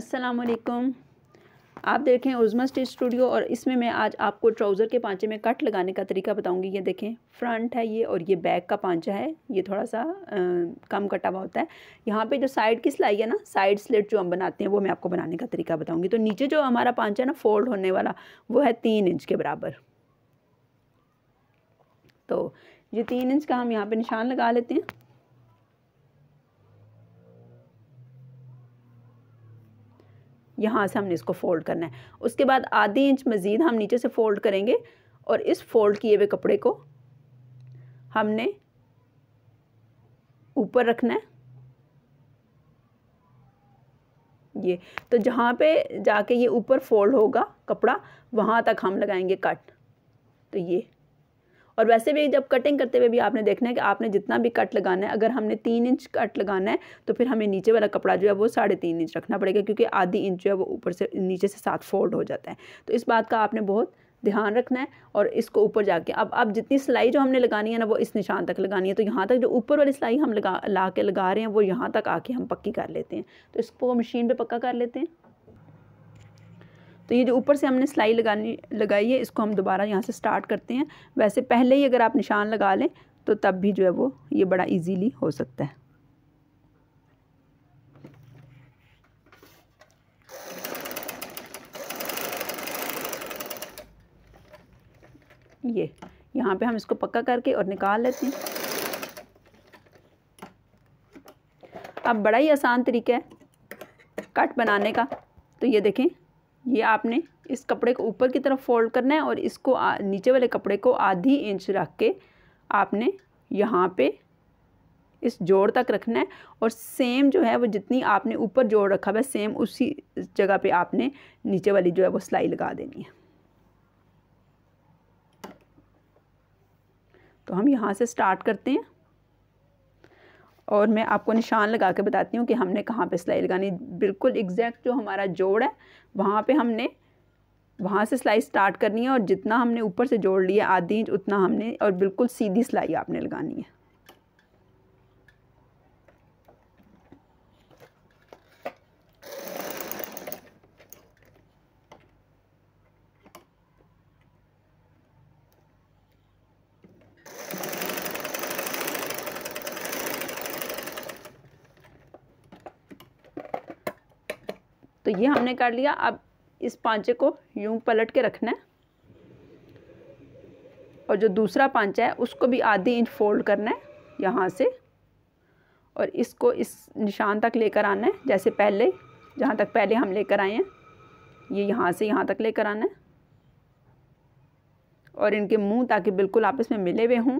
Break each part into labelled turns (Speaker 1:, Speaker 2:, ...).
Speaker 1: असलकुम आप देखें उजमा स्टिच स्टूडियो और इसमें मैं आज आपको ट्राउज़र के पांचे में कट लगाने का तरीका बताऊंगी ये देखें फ्रंट है ये और ये बैक का पांचा है ये थोड़ा सा आ, कम कटा हुआ होता है यहाँ पे जो साइड की सिलाई है ना साइड स्लेट जो हम बनाते हैं वो मैं आपको बनाने का तरीका बताऊंगी तो नीचे जो हमारा पांचा है ना फोल्ड होने वाला वो है तीन इंच के बराबर तो ये तीन इंच का हम यहाँ पर निशान लगा लेते हैं यहाँ से हमने इसको फोल्ड करना है उसके बाद आधी इंच मज़ीद हम नीचे से फ़ोल्ड करेंगे और इस फोल्ड किए हुए कपड़े को हमने ऊपर रखना है ये तो जहाँ पे जाके ये ऊपर फोल्ड होगा कपड़ा वहाँ तक हम लगाएंगे कट तो ये और वैसे भी जब कटिंग करते हुए भी आपने देखना है कि आपने जितना भी कट लगाना है अगर हमने तीन इंच कट लगाना है तो फिर हमें नीचे वाला कपड़ा जो है वो साढ़े तीन इंच रखना पड़ेगा क्योंकि आधी इंच जो है वो ऊपर से नीचे से साथ फोल्ड हो जाता है तो इस बात का आपने बहुत ध्यान रखना है और इसको ऊपर जाके अब अब जितनी सिलाई जो हमने लगानी है ना वो इस निशान तक लगानी है तो यहाँ तक जो ऊपर वाली सिलाई हम लगा ला के लगा रहे हैं वो यहाँ तक आके हम पक्की कर लेते हैं तो इसको मशीन पे पक्का कर लेते हैं तो ये जो ऊपर से हमने सिलाई लगानी लगाई है इसको हम दोबारा यहाँ से स्टार्ट करते हैं वैसे पहले ही अगर आप निशान लगा लें तो तब भी जो है वो ये बड़ा इजीली हो सकता है ये यहाँ पे हम इसको पक्का करके और निकाल लेते हैं अब बड़ा ही आसान तरीका है कट बनाने का तो ये देखें ये आपने इस कपड़े को ऊपर की तरफ फोल्ड करना है और इसको नीचे वाले कपड़े को आधी इंच रख के आपने यहाँ पे इस जोड़ तक रखना है और सेम जो है वो जितनी आपने ऊपर जोड़ रखा है सेम उसी जगह पे आपने नीचे वाली जो है वो सिलाई लगा देनी है तो हम यहाँ से स्टार्ट करते हैं और मैं आपको निशान लगा के बताती हूँ कि हमने कहाँ पे सिलाई लगानी बिल्कुल एग्जैक्ट जो हमारा जोड़ है वहाँ पे हमने वहाँ से सिलाई स्टार्ट करनी है और जितना हमने ऊपर से जोड़ लिया आधी इंच उतना हमने और बिल्कुल सीधी सिलाई आपने लगानी है तो ये हमने कर लिया अब इस पांचे को यूं पलट के रखना है और जो दूसरा पांचा है उसको भी आधी इंच फोल्ड करना है यहाँ से और इसको इस निशान तक लेकर आना है जैसे पहले जहाँ तक पहले हम लेकर आए हैं ये यहाँ से यहाँ तक लेकर आना है और इनके मुंह ताकि बिल्कुल आपस में मिले हुए हों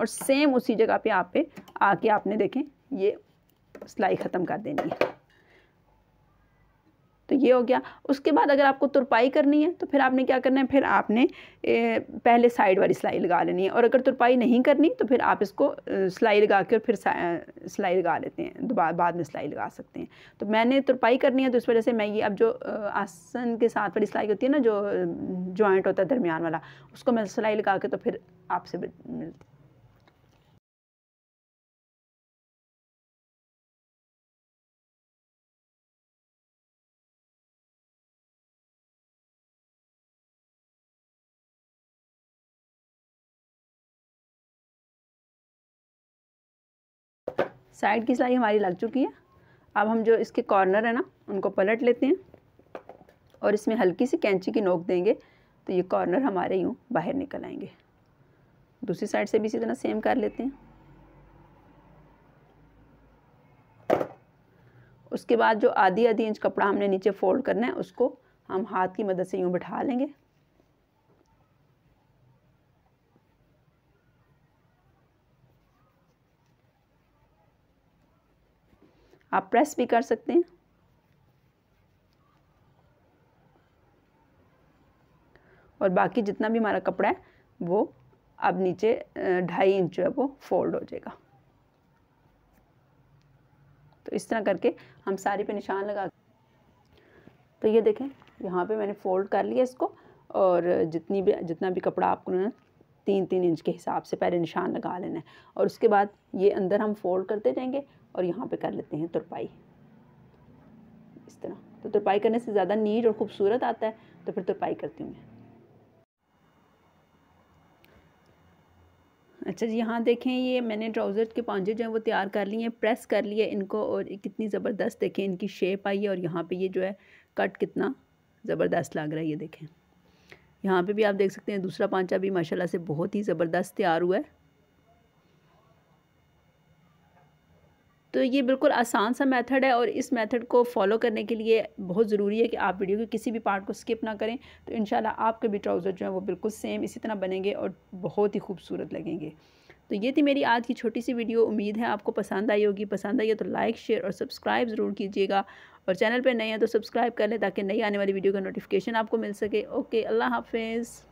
Speaker 1: और सेम उसी जगह पे आप पे आके आपने देखें ये सिलाई ख़त्म कर देनी है तो ये हो गया उसके बाद अगर आपको तुरपाई करनी है तो फिर आपने क्या करना है फिर आपने ए, पहले साइड वाली सिलाई लगा लेनी है और अगर तुरपाई नहीं करनी तो फिर आप इसको सिलाई लगा के और फिर सिलाई लगा लेते हैं दोबारा बाद में सिलाई लगा सकते हैं तो मैंने तुरपाई करनी है तो इस वजह से मैं ये अब जो आसन के साथ वाली सिलाई होती है ना जो जॉइंट होता है दरमियान वाला उसको मैं सिलाई लगा के तो फिर आपसे मिलती साइड की सिलाई हमारी लग चुकी है अब हम जो इसके कॉर्नर है ना उनको पलट लेते हैं और इसमें हल्की सी कैंची की नोक देंगे तो ये कॉर्नर हमारे यूँ बाहर निकल आएंगे दूसरी साइड से भी इसी तरह सेम कर लेते हैं उसके बाद जो आधी आधी इंच कपड़ा हमने नीचे फोल्ड करना है उसको हम हाथ की मदद से यूँ बैठा लेंगे आप प्रेस भी कर सकते हैं और बाकी जितना भी हमारा कपड़ा है वो अब नीचे ढाई इंच जो है वो फोल्ड हो जाएगा तो इस तरह करके हम साड़ी पे निशान लगा तो ये देखें यहाँ पे मैंने फ़ोल्ड कर लिया इसको और जितनी भी जितना भी कपड़ा आपको तीन तीन इंच के हिसाब से पहले निशान लगा लेना है और उसके बाद ये अंदर हम फोल्ड करते जाएंगे और यहाँ पे कर लेते हैं तुरपाई इस तरह तो तुरपाई करने से ज़्यादा नीट और ख़ूबसूरत आता है तो फिर तुरपाई करती हूँ मैं अच्छा जी यहाँ देखें ये मैंने ट्राउज़र के पांजे जो हैं वो तैयार कर लिए हैं प्रेस कर लिए इनको और कितनी ज़बरदस्त देखें इनकी शेप आई है और यहाँ पे ये जो है कट कितना ज़बरदस्त लग रहा है ये देखें यहाँ पे भी आप देख सकते हैं दूसरा पांचा भी माशाल्लाह से बहुत ही ज़बरदस्त तैयार हुआ है तो ये बिल्कुल आसान सा मेथड है और इस मेथड को फॉलो करने के लिए बहुत ज़रूरी है कि आप वीडियो के किसी भी पार्ट को स्किप ना करें तो इन आपके भी ट्राउज़र जो है वो बिल्कुल सेम इसी तरह बनेंगे और बहुत ही खूबसूरत लगेंगे तो ये थी मेरी आज की छोटी सी वीडियो उम्मीद है आपको पसंद आई होगी पसंद आई है तो लाइक शेयर और सब्सक्राइब ज़रूर कीजिएगा और चैनल पर नए हैं तो सब्सक्राइब कर लें ताकि नई आने वाली वीडियो का नोटिफिकेशन आपको मिल सके ओके अल्लाह हाफिज़